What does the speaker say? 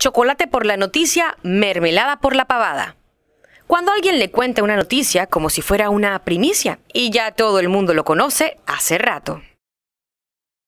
chocolate por la noticia, mermelada por la pavada. Cuando alguien le cuenta una noticia como si fuera una primicia y ya todo el mundo lo conoce hace rato.